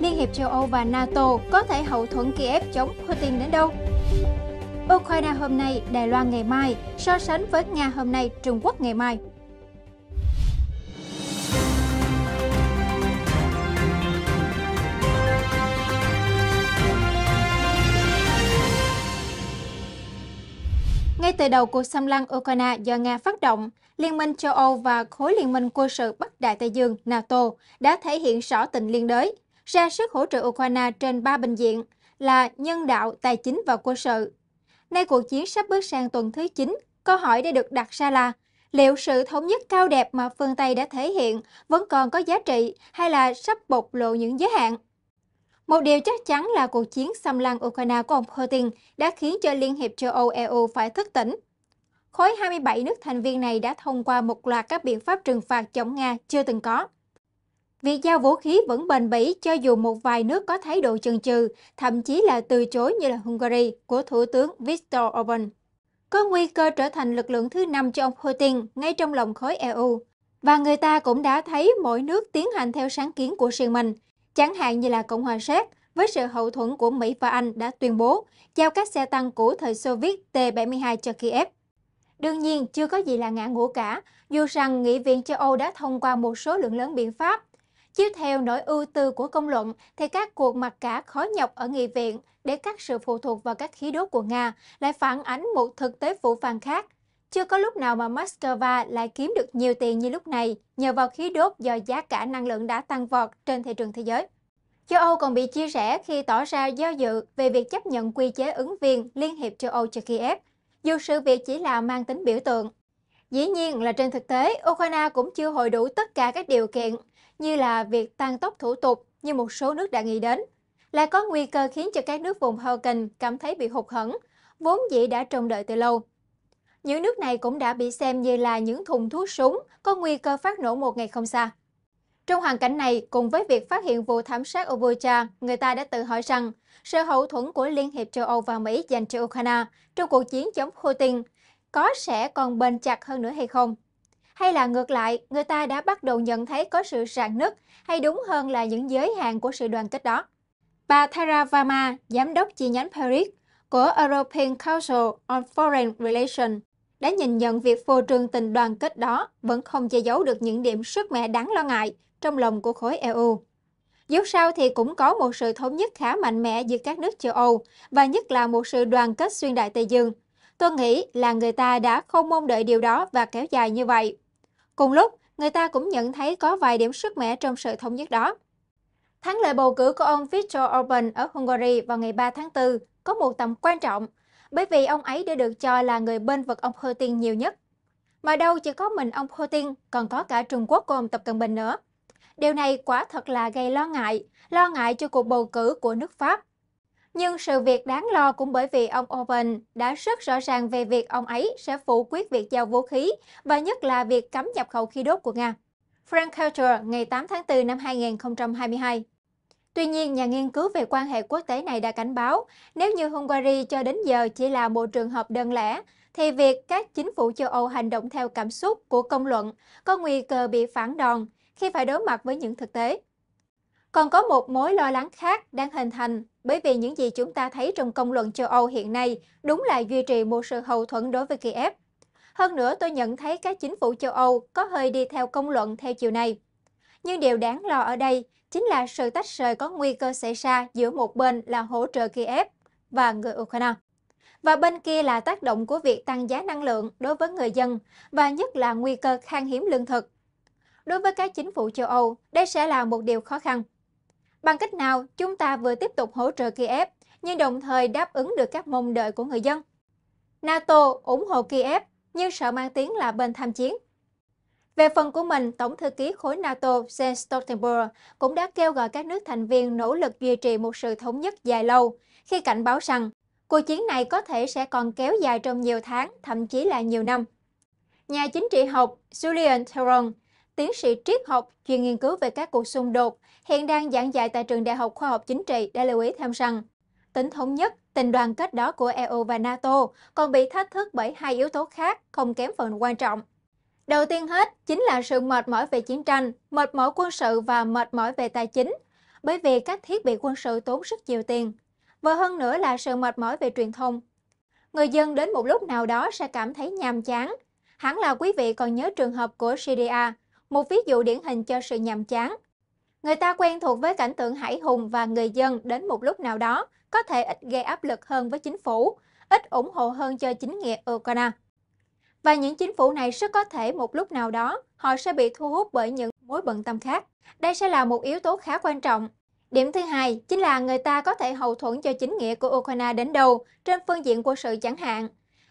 Liên hiệp châu Âu và NATO có thể hậu thuẫn Kiev chống Putin đến đâu? Ukraine hôm nay, Đài Loan ngày mai, so sánh với Nga hôm nay, Trung Quốc ngày mai. Ngay từ đầu cuộc xâm lăng Ukraine do Nga phát động, Liên minh châu Âu và khối liên minh quân sự Bắc Đại Tây Dương NATO đã thể hiện rõ tình liên đới, ra sức hỗ trợ Ukraine trên ba bình diện là nhân đạo, tài chính và quân sự. Nay cuộc chiến sắp bước sang tuần thứ 9, câu hỏi đã được đặt ra là liệu sự thống nhất cao đẹp mà phương Tây đã thể hiện vẫn còn có giá trị hay là sắp bộc lộ những giới hạn? Một điều chắc chắn là cuộc chiến xâm lăng Ukraine của ông Putin đã khiến cho Liên hiệp châu Âu EU phải thức tỉnh. Khối 27 nước thành viên này đã thông qua một loạt các biện pháp trừng phạt chống Nga chưa từng có. Việc giao vũ khí vẫn bền bỉ cho dù một vài nước có thái độ chần chừ, thậm chí là từ chối như là Hungary của Thủ tướng Viktor Orbán. Có nguy cơ trở thành lực lượng thứ năm cho ông Putin ngay trong lòng khối EU. Và người ta cũng đã thấy mỗi nước tiến hành theo sáng kiến của riêng mình. Chẳng hạn như là Cộng hòa Séc, với sự hậu thuẫn của Mỹ và Anh đã tuyên bố giao các xe tăng cũ thời Xô Viết T-72 cho Kiev. Đương nhiên, chưa có gì là ngã ngũ cả, dù rằng Nghị viện châu Âu đã thông qua một số lượng lớn biện pháp Chiếu theo nỗi ưu tư của công luận, thì các cuộc mặc cả khó nhọc ở nghị viện để các sự phụ thuộc vào các khí đốt của Nga lại phản ánh một thực tế phụ phàng khác. Chưa có lúc nào mà Moscow lại kiếm được nhiều tiền như lúc này nhờ vào khí đốt do giá cả năng lượng đã tăng vọt trên thị trường thế giới. Châu Âu còn bị chia rẽ khi tỏ ra do dự về việc chấp nhận quy chế ứng viên Liên hiệp châu Âu cho Kiev, dù sự việc chỉ là mang tính biểu tượng. Dĩ nhiên là trên thực tế, Ukraine cũng chưa hội đủ tất cả các điều kiện như là việc tăng tốc thủ tục như một số nước đã nghĩ đến, lại có nguy cơ khiến cho các nước vùng Hurricane cảm thấy bị hụt hẫng, vốn dĩ đã trông đợi từ lâu. Những nước này cũng đã bị xem như là những thùng thuốc súng có nguy cơ phát nổ một ngày không xa. Trong hoàn cảnh này, cùng với việc phát hiện vụ thảm sát ở Bucha, người ta đã tự hỏi rằng sự hậu thuẫn của Liên hiệp châu Âu và Mỹ dành cho Ukraine trong cuộc chiến chống Putin có sẽ còn bền chặt hơn nữa hay không? hay là ngược lại, người ta đã bắt đầu nhận thấy có sự rạn nứt hay đúng hơn là những giới hạn của sự đoàn kết đó. Bà Tara Varma, giám đốc chi nhánh Paris của European Council on Foreign Relations, đã nhìn nhận việc phô trương tình đoàn kết đó vẫn không che giấu được những điểm sức mẻ đáng lo ngại trong lòng của khối EU. Dẫu sao thì cũng có một sự thống nhất khá mạnh mẽ giữa các nước châu Âu và nhất là một sự đoàn kết xuyên đại Tây Dương. Tôi nghĩ là người ta đã không mong đợi điều đó và kéo dài như vậy. Cùng lúc, người ta cũng nhận thấy có vài điểm sức mẻ trong sự thống nhất đó. Thắng lợi bầu cử của ông Viktor Orbán ở Hungary vào ngày 3 tháng 4 có một tầm quan trọng bởi vì ông ấy đã được cho là người bên vực ông Putin nhiều nhất. Mà đâu chỉ có mình ông Putin, còn có cả Trung Quốc của ông Tập Cận Bình nữa. Điều này quả thật là gây lo ngại, lo ngại cho cuộc bầu cử của nước Pháp nhưng sự việc đáng lo cũng bởi vì ông Open đã rất rõ ràng về việc ông ấy sẽ phủ quyết việc giao vũ khí và nhất là việc cấm nhập khẩu khí đốt của Nga. Frank Kelter ngày 8 tháng 4 năm 2022. Tuy nhiên, nhà nghiên cứu về quan hệ quốc tế này đã cảnh báo, nếu như Hungary cho đến giờ chỉ là một trường hợp đơn lẻ, thì việc các chính phủ châu Âu hành động theo cảm xúc của công luận có nguy cơ bị phản đòn khi phải đối mặt với những thực tế. Còn có một mối lo lắng khác đang hình thành bởi vì những gì chúng ta thấy trong công luận châu Âu hiện nay đúng là duy trì một sự hậu thuẫn đối với Kiev. Hơn nữa tôi nhận thấy các chính phủ châu Âu có hơi đi theo công luận theo chiều này. Nhưng điều đáng lo ở đây chính là sự tách rời có nguy cơ xảy ra giữa một bên là hỗ trợ Kiev và người Ukraine. Và bên kia là tác động của việc tăng giá năng lượng đối với người dân và nhất là nguy cơ khan hiếm lương thực. Đối với các chính phủ châu Âu, đây sẽ là một điều khó khăn. Bằng cách nào chúng ta vừa tiếp tục hỗ trợ Kiev nhưng đồng thời đáp ứng được các mong đợi của người dân? NATO ủng hộ Kiev nhưng sợ mang tiếng là bên tham chiến. Về phần của mình, Tổng thư ký khối NATO Jens Stoltenberg cũng đã kêu gọi các nước thành viên nỗ lực duy trì một sự thống nhất dài lâu, khi cảnh báo rằng cuộc chiến này có thể sẽ còn kéo dài trong nhiều tháng, thậm chí là nhiều năm. Nhà chính trị học Julian Theron tiến sĩ triết học, chuyên nghiên cứu về các cuộc xung đột, hiện đang giảng dạy tại trường Đại học Khoa học Chính trị đã lưu ý thêm rằng, tính thống nhất, tình đoàn kết đó của EU và NATO còn bị thách thức bởi hai yếu tố khác không kém phần quan trọng. Đầu tiên hết chính là sự mệt mỏi về chiến tranh, mệt mỏi quân sự và mệt mỏi về tài chính, bởi vì các thiết bị quân sự tốn rất nhiều tiền. Và hơn nữa là sự mệt mỏi về truyền thông. Người dân đến một lúc nào đó sẽ cảm thấy nhàm chán. Hẳn là quý vị còn nhớ trường hợp của Syria, một ví dụ điển hình cho sự nhàm chán. Người ta quen thuộc với cảnh tượng hải hùng và người dân đến một lúc nào đó có thể ít gây áp lực hơn với chính phủ, ít ủng hộ hơn cho chính nghĩa Ukraine. Và những chính phủ này rất có thể một lúc nào đó họ sẽ bị thu hút bởi những mối bận tâm khác. Đây sẽ là một yếu tố khá quan trọng. Điểm thứ hai chính là người ta có thể hậu thuẫn cho chính nghĩa của Ukraine đến đâu trên phương diện quân sự chẳng hạn.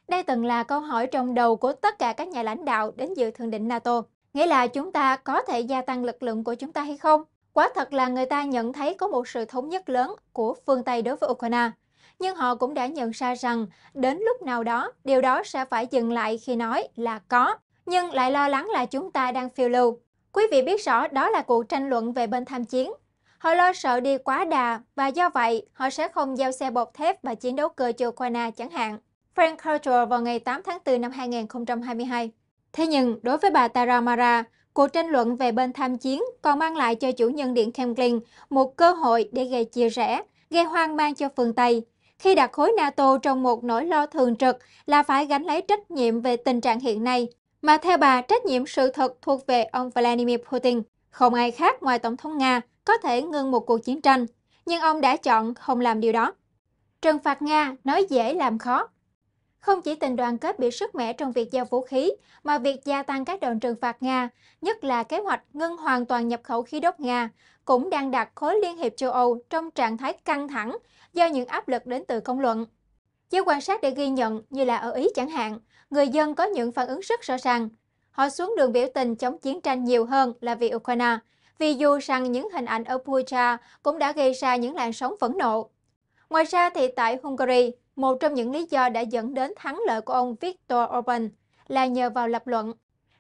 Đây từng là câu hỏi trong đầu của tất cả các nhà lãnh đạo đến dự thượng đỉnh NATO. Nghĩa là chúng ta có thể gia tăng lực lượng của chúng ta hay không? Quá thật là người ta nhận thấy có một sự thống nhất lớn của phương Tây đối với Ukraine. Nhưng họ cũng đã nhận ra rằng đến lúc nào đó, điều đó sẽ phải dừng lại khi nói là có, nhưng lại lo lắng là chúng ta đang phiêu lưu. Quý vị biết rõ đó là cuộc tranh luận về bên tham chiến. Họ lo sợ đi quá đà và do vậy họ sẽ không giao xe bọc thép và chiến đấu cơ cho Ukraine chẳng hạn. Frank Culture vào ngày 8 tháng 4 năm 2022 Thế nhưng, đối với bà Taramara, cuộc tranh luận về bên tham chiến còn mang lại cho chủ nhân điện Kremlin một cơ hội để gây chia rẽ, gây hoang mang cho phương Tây. Khi đặt khối NATO trong một nỗi lo thường trực là phải gánh lấy trách nhiệm về tình trạng hiện nay, mà theo bà trách nhiệm sự thật thuộc về ông Vladimir Putin. Không ai khác ngoài Tổng thống Nga có thể ngưng một cuộc chiến tranh, nhưng ông đã chọn không làm điều đó. Trừng phạt Nga nói dễ làm khó, không chỉ tình đoàn kết bị sức mẻ trong việc giao vũ khí, mà việc gia tăng các đòn trừng phạt Nga, nhất là kế hoạch ngưng hoàn toàn nhập khẩu khí đốt Nga, cũng đang đặt khối Liên hiệp châu Âu trong trạng thái căng thẳng do những áp lực đến từ công luận. Giới quan sát để ghi nhận như là ở Ý chẳng hạn, người dân có những phản ứng rất rõ ràng. Họ xuống đường biểu tình chống chiến tranh nhiều hơn là vì Ukraine, vì dù rằng những hình ảnh ở Pucha cũng đã gây ra những làn sóng phẫn nộ. Ngoài ra thì tại Hungary, một trong những lý do đã dẫn đến thắng lợi của ông Viktor Orbán là nhờ vào lập luận.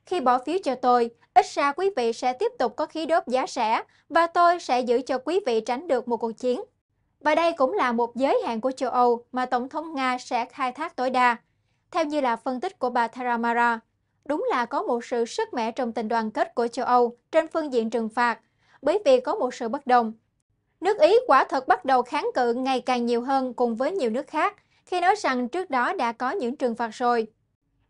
Khi bỏ phiếu cho tôi, ít ra quý vị sẽ tiếp tục có khí đốt giá rẻ và tôi sẽ giữ cho quý vị tránh được một cuộc chiến. Và đây cũng là một giới hạn của châu Âu mà Tổng thống Nga sẽ khai thác tối đa. Theo như là phân tích của bà Taramara, đúng là có một sự sức mẻ trong tình đoàn kết của châu Âu trên phương diện trừng phạt, bởi vì có một sự bất đồng. Nước Ý quả thật bắt đầu kháng cự ngày càng nhiều hơn cùng với nhiều nước khác – khi nói rằng trước đó đã có những trừng phạt rồi.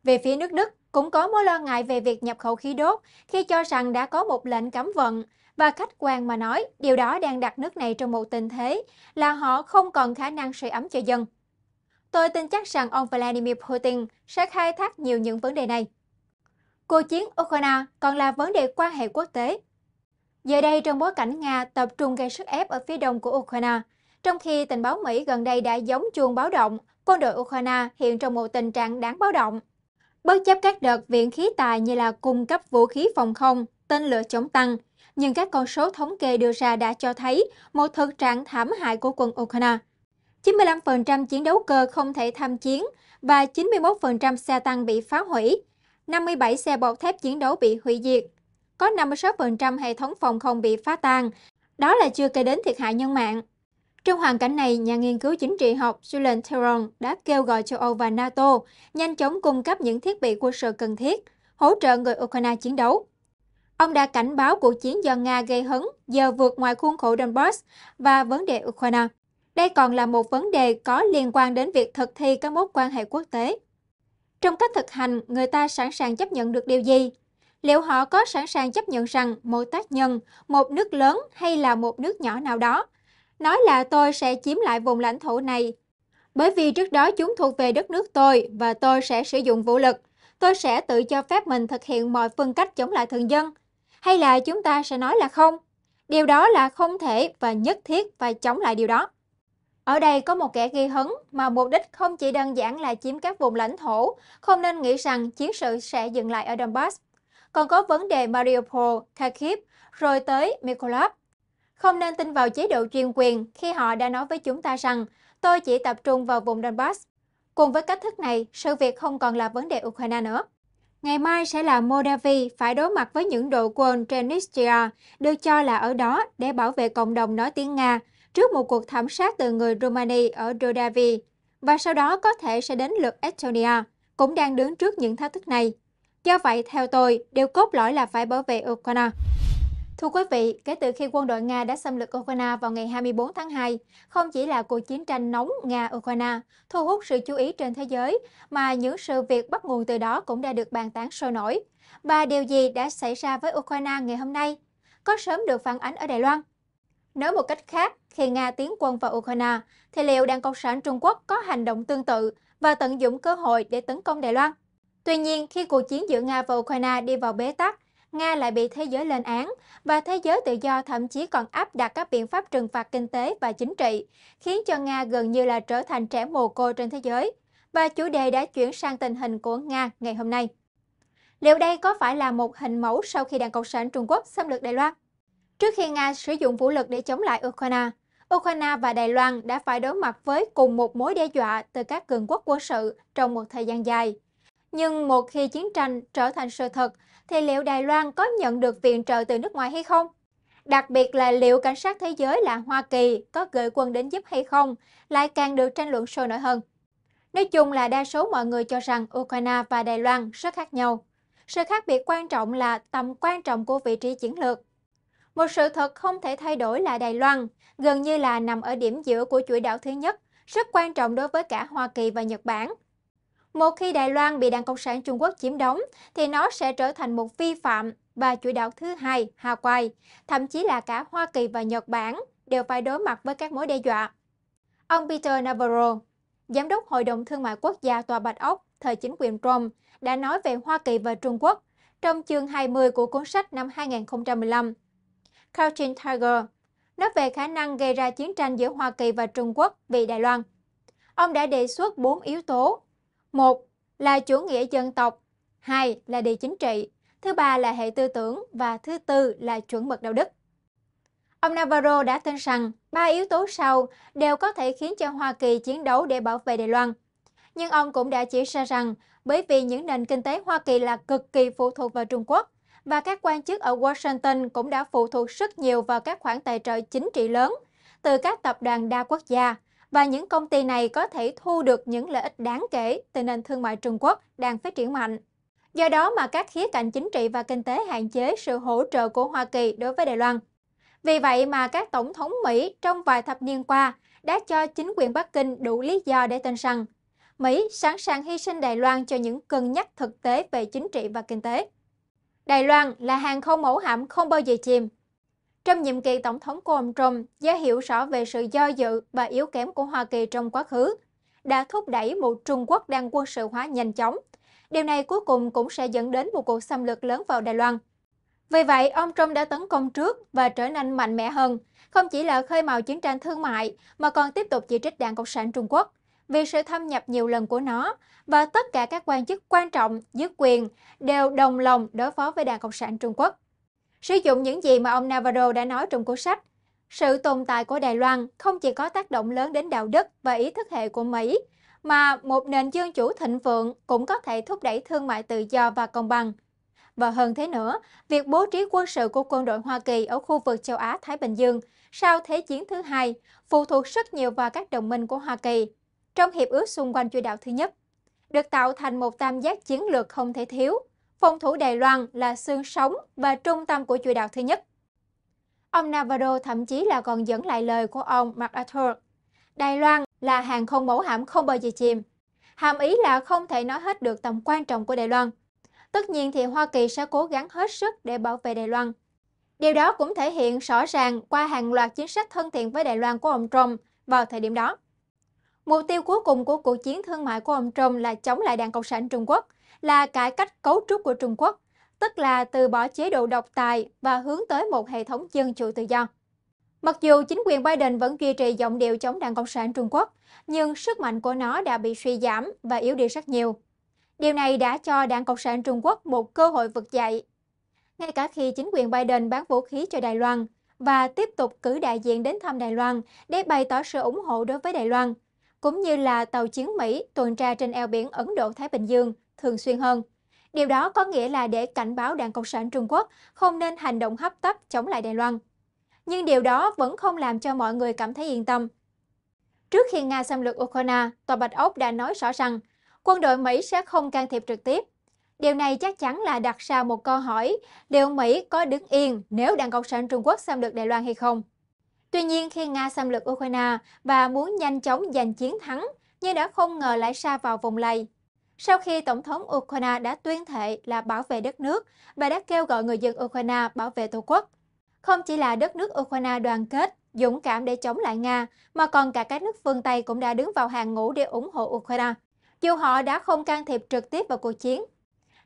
Về phía nước Đức, cũng có mối lo ngại về việc nhập khẩu khí đốt khi cho rằng đã có một lệnh cấm vận và khách quan mà nói, điều đó đang đặt nước này trong một tình thế là họ không còn khả năng sưởi ấm cho dân. Tôi tin chắc rằng ông Vladimir Putin sẽ khai thác nhiều những vấn đề này. Cuộc chiến Ukraine còn là vấn đề quan hệ quốc tế. Giờ đây, trong bối cảnh Nga tập trung gây sức ép ở phía đông của Ukraine, trong khi tình báo Mỹ gần đây đã giống chuông báo động, quân đội Ukraine hiện trong một tình trạng đáng báo động. Bất chấp các đợt viện khí tài như là cung cấp vũ khí phòng không, tên lửa chống tăng, nhưng các con số thống kê đưa ra đã cho thấy một thực trạng thảm hại của quân Ukraine. 95% chiến đấu cơ không thể tham chiến và 91% xe tăng bị phá hủy, 57 xe bọc thép chiến đấu bị hủy diệt, có 56% hệ thống phòng không bị phá tan. Đó là chưa kể đến thiệt hại nhân mạng. Trong hoàn cảnh này, nhà nghiên cứu chính trị học Julian Theron đã kêu gọi châu Âu và NATO nhanh chóng cung cấp những thiết bị quân sự cần thiết, hỗ trợ người Ukraine chiến đấu. Ông đã cảnh báo cuộc chiến do Nga gây hấn giờ vượt ngoài khuôn khổ Donbass và vấn đề Ukraine. Đây còn là một vấn đề có liên quan đến việc thực thi các mối quan hệ quốc tế. Trong cách thực hành, người ta sẵn sàng chấp nhận được điều gì? Liệu họ có sẵn sàng chấp nhận rằng một tác nhân, một nước lớn hay là một nước nhỏ nào đó nói là tôi sẽ chiếm lại vùng lãnh thổ này. Bởi vì trước đó chúng thuộc về đất nước tôi và tôi sẽ sử dụng vũ lực. Tôi sẽ tự cho phép mình thực hiện mọi phương cách chống lại thường dân. Hay là chúng ta sẽ nói là không? Điều đó là không thể và nhất thiết phải chống lại điều đó. Ở đây có một kẻ ghi hấn mà mục đích không chỉ đơn giản là chiếm các vùng lãnh thổ, không nên nghĩ rằng chiến sự sẽ dừng lại ở Donbass. Còn có vấn đề Mariupol, Kharkiv, rồi tới Mykolaiv, không nên tin vào chế độ chuyên quyền khi họ đã nói với chúng ta rằng tôi chỉ tập trung vào vùng Donbass. Cùng với cách thức này, sự việc không còn là vấn đề Ukraine nữa. Ngày mai sẽ là Moldavia phải đối mặt với những đội quân Transnistria được cho là ở đó để bảo vệ cộng đồng nói tiếng Nga trước một cuộc thảm sát từ người Romania ở Moldavia và sau đó có thể sẽ đến lượt Estonia, cũng đang đứng trước những thách thức này. Do vậy, theo tôi, điều cốt lõi là phải bảo vệ Ukraine. Thưa quý vị, kể từ khi quân đội Nga đã xâm lược Ukraine vào ngày 24 tháng 2, không chỉ là cuộc chiến tranh nóng Nga-Ukraine thu hút sự chú ý trên thế giới, mà những sự việc bắt nguồn từ đó cũng đã được bàn tán sôi nổi. Và điều gì đã xảy ra với Ukraine ngày hôm nay? Có sớm được phản ánh ở Đài Loan? Nói một cách khác, khi Nga tiến quân vào Ukraine, thì liệu Đảng Cộng sản Trung Quốc có hành động tương tự và tận dụng cơ hội để tấn công Đài Loan? Tuy nhiên, khi cuộc chiến giữa Nga và Ukraine đi vào bế tắc, Nga lại bị thế giới lên án và thế giới tự do thậm chí còn áp đặt các biện pháp trừng phạt kinh tế và chính trị, khiến cho Nga gần như là trở thành trẻ mồ côi trên thế giới. Và chủ đề đã chuyển sang tình hình của Nga ngày hôm nay. Liệu đây có phải là một hình mẫu sau khi Đảng Cộng sản Trung Quốc xâm lược Đài Loan? Trước khi Nga sử dụng vũ lực để chống lại Ukraine, Ukraine và Đài Loan đã phải đối mặt với cùng một mối đe dọa từ các cường quốc quân sự trong một thời gian dài. Nhưng một khi chiến tranh trở thành sự thật thì liệu Đài Loan có nhận được viện trợ từ nước ngoài hay không? Đặc biệt là liệu cảnh sát thế giới là Hoa Kỳ có gửi quân đến giúp hay không, lại càng được tranh luận sôi nổi hơn. Nói chung là đa số mọi người cho rằng Ukraine và Đài Loan rất khác nhau. Sự khác biệt quan trọng là tầm quan trọng của vị trí chiến lược. Một sự thật không thể thay đổi là Đài Loan, gần như là nằm ở điểm giữa của chuỗi đảo thứ nhất, rất quan trọng đối với cả Hoa Kỳ và Nhật Bản – một khi Đài Loan bị Đảng Cộng sản Trung Quốc chiếm đóng, thì nó sẽ trở thành một vi phạm và chủ đạo thứ hai Hawaii, thậm chí là cả Hoa Kỳ và Nhật Bản đều phải đối mặt với các mối đe dọa. Ông Peter Navarro, Giám đốc Hội đồng Thương mại Quốc gia Tòa Bạch Ốc thời chính quyền Trump, đã nói về Hoa Kỳ và Trung Quốc trong chương 20 của cuốn sách năm 2015. Couching Tiger nói về khả năng gây ra chiến tranh giữa Hoa Kỳ và Trung Quốc vì Đài Loan. Ông đã đề xuất 4 yếu tố một là chủ nghĩa dân tộc, hai là địa chính trị, thứ ba là hệ tư tưởng và thứ tư là chuẩn mực đạo đức. Ông Navarro đã tin rằng ba yếu tố sau đều có thể khiến cho Hoa Kỳ chiến đấu để bảo vệ Đài Loan. Nhưng ông cũng đã chỉ ra rằng bởi vì những nền kinh tế Hoa Kỳ là cực kỳ phụ thuộc vào Trung Quốc và các quan chức ở Washington cũng đã phụ thuộc rất nhiều vào các khoản tài trợ chính trị lớn từ các tập đoàn đa quốc gia và những công ty này có thể thu được những lợi ích đáng kể từ nền thương mại Trung Quốc đang phát triển mạnh. Do đó mà các khía cạnh chính trị và kinh tế hạn chế sự hỗ trợ của Hoa Kỳ đối với Đài Loan. Vì vậy mà các tổng thống Mỹ trong vài thập niên qua đã cho chính quyền Bắc Kinh đủ lý do để tin rằng Mỹ sẵn sàng hy sinh Đài Loan cho những cân nhắc thực tế về chính trị và kinh tế. Đài Loan là hàng không mẫu hạm không bao giờ chìm trong nhiệm kỳ Tổng thống của ông Trump, giá hiểu rõ về sự do dự và yếu kém của Hoa Kỳ trong quá khứ đã thúc đẩy một Trung Quốc đang quân sự hóa nhanh chóng. Điều này cuối cùng cũng sẽ dẫn đến một cuộc xâm lược lớn vào Đài Loan. Vì vậy, ông Trump đã tấn công trước và trở nên mạnh mẽ hơn, không chỉ là khơi mào chiến tranh thương mại mà còn tiếp tục chỉ trích Đảng Cộng sản Trung Quốc vì sự thâm nhập nhiều lần của nó và tất cả các quan chức quan trọng, dưới quyền đều đồng lòng đối phó với Đảng Cộng sản Trung Quốc. Sử dụng những gì mà ông Navarro đã nói trong cuốn sách, sự tồn tại của Đài Loan không chỉ có tác động lớn đến đạo đức và ý thức hệ của Mỹ, mà một nền dân chủ thịnh vượng cũng có thể thúc đẩy thương mại tự do và công bằng. Và hơn thế nữa, việc bố trí quân sự của quân đội Hoa Kỳ ở khu vực châu Á-Thái Bình Dương sau Thế chiến thứ hai phụ thuộc rất nhiều vào các đồng minh của Hoa Kỳ trong hiệp ước xung quanh chuỗi đạo thứ nhất, được tạo thành một tam giác chiến lược không thể thiếu phòng thủ Đài Loan là xương sống và trung tâm của chuỗi đạo thứ nhất. Ông Navarro thậm chí là còn dẫn lại lời của ông MacArthur. Đài Loan là hàng không mẫu hạm không bao giờ chìm. Hàm ý là không thể nói hết được tầm quan trọng của Đài Loan. Tất nhiên thì Hoa Kỳ sẽ cố gắng hết sức để bảo vệ Đài Loan. Điều đó cũng thể hiện rõ ràng qua hàng loạt chính sách thân thiện với Đài Loan của ông Trump vào thời điểm đó. Mục tiêu cuối cùng của cuộc chiến thương mại của ông Trump là chống lại Đảng Cộng sản Trung Quốc – là cải cách cấu trúc của Trung Quốc, tức là từ bỏ chế độ độc tài và hướng tới một hệ thống dân chủ tự do. Mặc dù chính quyền Biden vẫn duy trì giọng điệu chống Đảng Cộng sản Trung Quốc, nhưng sức mạnh của nó đã bị suy giảm và yếu đi rất nhiều. Điều này đã cho Đảng Cộng sản Trung Quốc một cơ hội vực dậy. Ngay cả khi chính quyền Biden bán vũ khí cho Đài Loan và tiếp tục cử đại diện đến thăm Đài Loan để bày tỏ sự ủng hộ đối với Đài Loan, cũng như là tàu chiến Mỹ tuần tra trên eo biển Ấn Độ-Thái Bình Dương thường xuyên hơn. Điều đó có nghĩa là để cảnh báo Đảng Cộng sản Trung Quốc không nên hành động hấp tấp chống lại Đài Loan. Nhưng điều đó vẫn không làm cho mọi người cảm thấy yên tâm. Trước khi Nga xâm lược Ukraine, Tòa Bạch Ốc đã nói rõ rằng quân đội Mỹ sẽ không can thiệp trực tiếp. Điều này chắc chắn là đặt ra một câu hỏi liệu Mỹ có đứng yên nếu Đảng Cộng sản Trung Quốc xâm lược Đài Loan hay không. Tuy nhiên, khi Nga xâm lược Ukraine và muốn nhanh chóng giành chiến thắng, nhưng đã không ngờ lại xa vào vòng lầy sau khi Tổng thống Ukraine đã tuyên thệ là bảo vệ đất nước và đã kêu gọi người dân Ukraine bảo vệ Tổ quốc. Không chỉ là đất nước Ukraine đoàn kết, dũng cảm để chống lại Nga, mà còn cả các nước phương Tây cũng đã đứng vào hàng ngũ để ủng hộ Ukraine, dù họ đã không can thiệp trực tiếp vào cuộc chiến.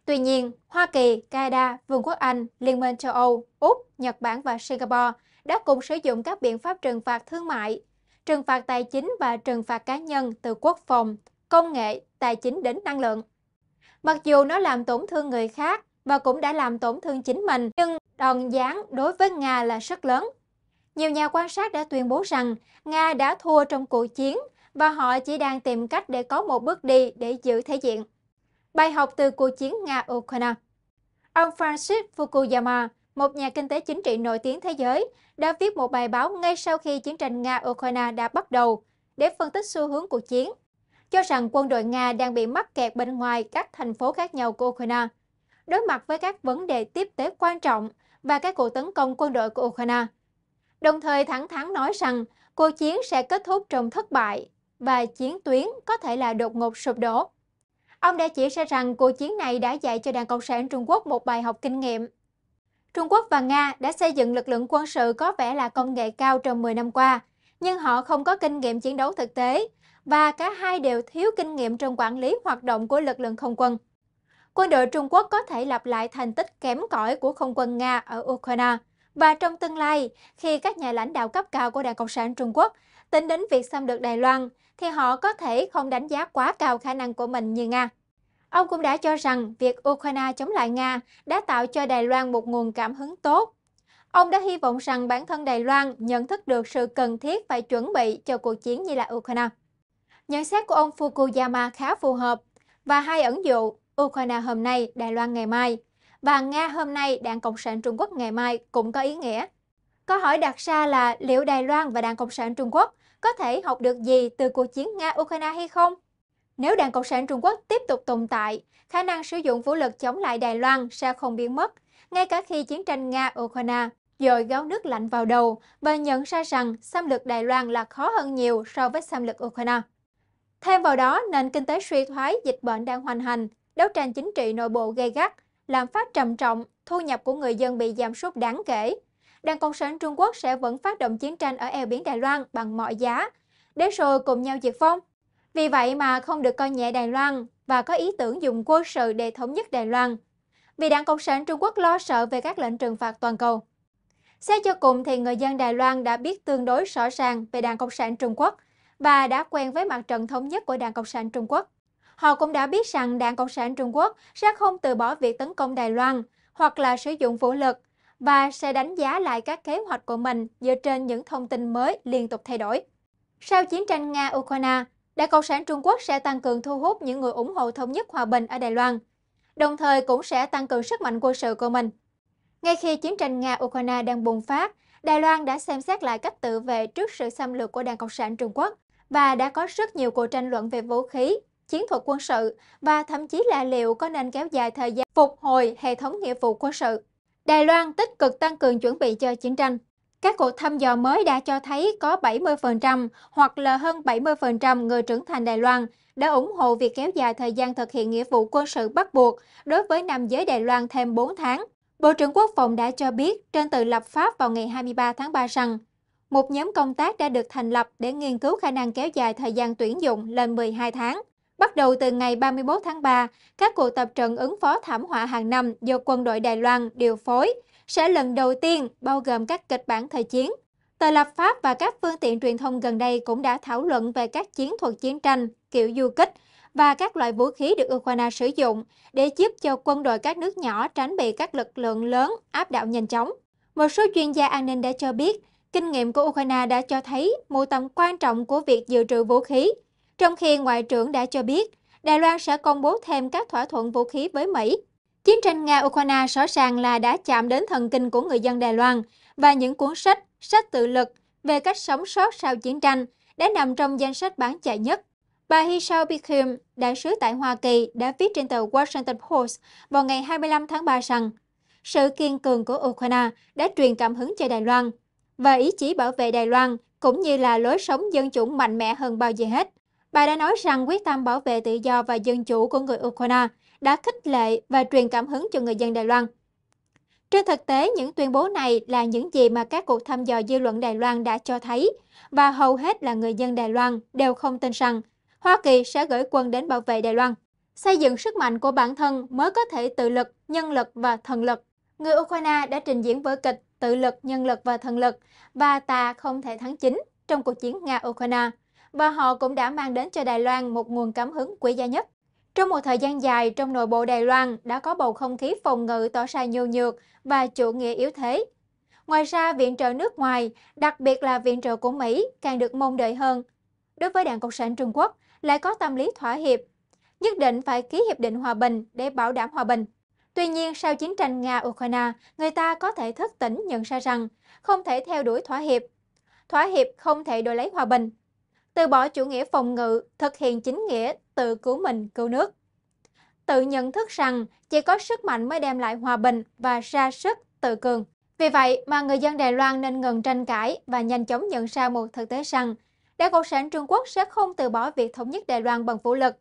Tuy nhiên, Hoa Kỳ, Canada, Vương quốc Anh, Liên minh châu Âu, Úc, Nhật Bản và Singapore đã cùng sử dụng các biện pháp trừng phạt thương mại, trừng phạt tài chính và trừng phạt cá nhân từ quốc phòng, công nghệ, tài chính đến năng lượng. Mặc dù nó làm tổn thương người khác và cũng đã làm tổn thương chính mình, nhưng đòn giáng đối với Nga là rất lớn. Nhiều nhà quan sát đã tuyên bố rằng Nga đã thua trong cuộc chiến và họ chỉ đang tìm cách để có một bước đi để giữ thể diện. Bài học từ cuộc chiến Nga-Ukraine Ông Francis Fukuyama, một nhà kinh tế chính trị nổi tiếng thế giới, đã viết một bài báo ngay sau khi chiến tranh Nga-Ukraine đã bắt đầu để phân tích xu hướng cuộc chiến cho rằng quân đội Nga đang bị mắc kẹt bên ngoài các thành phố khác nhau của Ukraine, đối mặt với các vấn đề tiếp tế quan trọng và các cuộc tấn công quân đội của Ukraine. Đồng thời thẳng thắn nói rằng cuộc chiến sẽ kết thúc trong thất bại và chiến tuyến có thể là đột ngột sụp đổ. Ông đã chỉ ra rằng cuộc chiến này đã dạy cho Đảng Cộng sản Trung Quốc một bài học kinh nghiệm. Trung Quốc và Nga đã xây dựng lực lượng quân sự có vẻ là công nghệ cao trong 10 năm qua, nhưng họ không có kinh nghiệm chiến đấu thực tế và cả hai đều thiếu kinh nghiệm trong quản lý hoạt động của lực lượng không quân. Quân đội Trung Quốc có thể lặp lại thành tích kém cỏi của không quân Nga ở Ukraine. Và trong tương lai, khi các nhà lãnh đạo cấp cao của Đảng Cộng sản Trung Quốc tính đến việc xâm lược Đài Loan, thì họ có thể không đánh giá quá cao khả năng của mình như Nga. Ông cũng đã cho rằng việc Ukraine chống lại Nga đã tạo cho Đài Loan một nguồn cảm hứng tốt. Ông đã hy vọng rằng bản thân Đài Loan nhận thức được sự cần thiết phải chuẩn bị cho cuộc chiến như là Ukraine. Nhận xét của ông Fukuyama khá phù hợp và hai ẩn dụ Ukraine hôm nay, Đài Loan ngày mai và Nga hôm nay, Đảng Cộng sản Trung Quốc ngày mai cũng có ý nghĩa. Câu hỏi đặt ra là liệu Đài Loan và Đảng Cộng sản Trung Quốc có thể học được gì từ cuộc chiến Nga-Ukraine hay không? Nếu Đảng Cộng sản Trung Quốc tiếp tục tồn tại, khả năng sử dụng vũ lực chống lại Đài Loan sẽ không biến mất, ngay cả khi chiến tranh Nga-Ukraine dội gáo nước lạnh vào đầu và nhận ra rằng xâm lược Đài Loan là khó hơn nhiều so với xâm lược Ukraine. Thêm vào đó, nền kinh tế suy thoái, dịch bệnh đang hoành hành, đấu tranh chính trị nội bộ gây gắt, lạm phát trầm trọng, thu nhập của người dân bị giảm sút đáng kể. Đảng Cộng sản Trung Quốc sẽ vẫn phát động chiến tranh ở eo biển Đài Loan bằng mọi giá, để rồi cùng nhau diệt phong. Vì vậy mà không được coi nhẹ Đài Loan và có ý tưởng dùng quân sự để thống nhất Đài Loan. Vì Đảng Cộng sản Trung Quốc lo sợ về các lệnh trừng phạt toàn cầu. Xét cho cùng thì người dân Đài Loan đã biết tương đối rõ ràng về Đảng Cộng sản Trung Quốc – và đã quen với mặt trận thống nhất của Đảng Cộng sản Trung Quốc. Họ cũng đã biết rằng Đảng Cộng sản Trung Quốc sẽ không từ bỏ việc tấn công Đài Loan hoặc là sử dụng vũ lực và sẽ đánh giá lại các kế hoạch của mình dựa trên những thông tin mới liên tục thay đổi. Sau chiến tranh Nga-Ukraine, Đảng Cộng sản Trung Quốc sẽ tăng cường thu hút những người ủng hộ thống nhất hòa bình ở Đài Loan, đồng thời cũng sẽ tăng cường sức mạnh quân sự của mình. Ngay khi chiến tranh Nga-Ukraine đang bùng phát, Đài Loan đã xem xét lại cách tự vệ trước sự xâm lược của Đảng Cộng sản Trung Quốc và đã có rất nhiều cuộc tranh luận về vũ khí, chiến thuật quân sự và thậm chí là liệu có nên kéo dài thời gian phục hồi hệ thống nghĩa vụ quân sự. Đài Loan tích cực tăng cường chuẩn bị cho chiến tranh. Các cuộc thăm dò mới đã cho thấy có 70% hoặc là hơn 70% người trưởng thành Đài Loan đã ủng hộ việc kéo dài thời gian thực hiện nghĩa vụ quân sự bắt buộc đối với nam giới Đài Loan thêm 4 tháng. Bộ trưởng Quốc phòng đã cho biết trên từ lập pháp vào ngày 23 tháng 3 rằng một nhóm công tác đã được thành lập để nghiên cứu khả năng kéo dài thời gian tuyển dụng lên 12 tháng. Bắt đầu từ ngày 31 tháng 3, các cuộc tập trận ứng phó thảm họa hàng năm do quân đội Đài Loan điều phối sẽ lần đầu tiên bao gồm các kịch bản thời chiến. Tờ lập pháp và các phương tiện truyền thông gần đây cũng đã thảo luận về các chiến thuật chiến tranh, kiểu du kích và các loại vũ khí được Ukraine sử dụng để giúp cho quân đội các nước nhỏ tránh bị các lực lượng lớn áp đảo nhanh chóng. Một số chuyên gia an ninh đã cho biết Kinh nghiệm của Ukraine đã cho thấy mưu tầm quan trọng của việc dự trữ vũ khí, trong khi Ngoại trưởng đã cho biết Đài Loan sẽ công bố thêm các thỏa thuận vũ khí với Mỹ. Chiến tranh Nga-Ukraine rõ ràng là đã chạm đến thần kinh của người dân Đài Loan và những cuốn sách, sách tự lực về cách sống sót sau chiến tranh đã nằm trong danh sách bán chạy nhất. Bà Hisao Bikhim, đại sứ tại Hoa Kỳ, đã viết trên tờ Washington Post vào ngày 25 tháng 3 rằng sự kiên cường của Ukraine đã truyền cảm hứng cho Đài Loan và ý chí bảo vệ Đài Loan, cũng như là lối sống dân chủ mạnh mẽ hơn bao giờ hết. Bà đã nói rằng quyết tâm bảo vệ tự do và dân chủ của người Ukraine đã khích lệ và truyền cảm hứng cho người dân Đài Loan. Trên thực tế, những tuyên bố này là những gì mà các cuộc thăm dò dư luận Đài Loan đã cho thấy, và hầu hết là người dân Đài Loan đều không tin rằng Hoa Kỳ sẽ gửi quân đến bảo vệ Đài Loan. Xây dựng sức mạnh của bản thân mới có thể tự lực, nhân lực và thần lực. Người Ukraine đã trình diễn vở kịch tự lực, nhân lực và thần lực, và ta không thể thắng chính trong cuộc chiến Nga-Ukraine. Và họ cũng đã mang đến cho Đài Loan một nguồn cảm hứng quý giá nhất. Trong một thời gian dài, trong nội bộ Đài Loan đã có bầu không khí phòng ngự tỏ ra nhu nhược và chủ nghĩa yếu thế. Ngoài ra, viện trợ nước ngoài, đặc biệt là viện trợ của Mỹ, càng được mong đợi hơn. Đối với Đảng Cộng sản Trung Quốc, lại có tâm lý thỏa hiệp, nhất định phải ký hiệp định hòa bình để bảo đảm hòa bình. Tuy nhiên, sau chiến tranh Nga-Ukraine, người ta có thể thức tỉnh nhận ra rằng không thể theo đuổi thỏa hiệp. Thỏa hiệp không thể đổi lấy hòa bình. Từ bỏ chủ nghĩa phòng ngự, thực hiện chính nghĩa, tự cứu mình, cứu nước. Tự nhận thức rằng chỉ có sức mạnh mới đem lại hòa bình và ra sức tự cường. Vì vậy mà người dân Đài Loan nên ngừng tranh cãi và nhanh chóng nhận ra một thực tế rằng Đảng Cộng sản Trung Quốc sẽ không từ bỏ việc thống nhất Đài Loan bằng vũ lực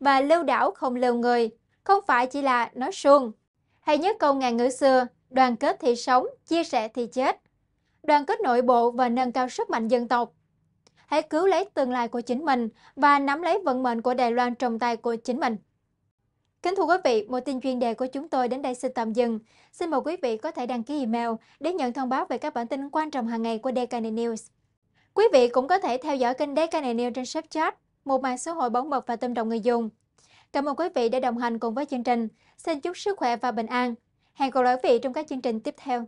và lưu đảo không lưu người, không phải chỉ là nói suông. Hay nhớ câu ngàn ngữ xưa, đoàn kết thì sống, chia sẻ thì chết. Đoàn kết nội bộ và nâng cao sức mạnh dân tộc. Hãy cứu lấy tương lai của chính mình và nắm lấy vận mệnh của Đài Loan trong tay của chính mình. Kính thưa quý vị, một tin chuyên đề của chúng tôi đến đây xin tạm dừng. Xin mời quý vị có thể đăng ký email để nhận thông báo về các bản tin quan trọng hàng ngày của Daikane News. Quý vị cũng có thể theo dõi kênh Daikane News trên Snapchat, một mạng xã hội bóng mật và tâm trọng người dùng. Cảm ơn quý vị đã đồng hành cùng với chương trình. Xin chúc sức khỏe và bình an. Hẹn gặp lại quý vị trong các chương trình tiếp theo.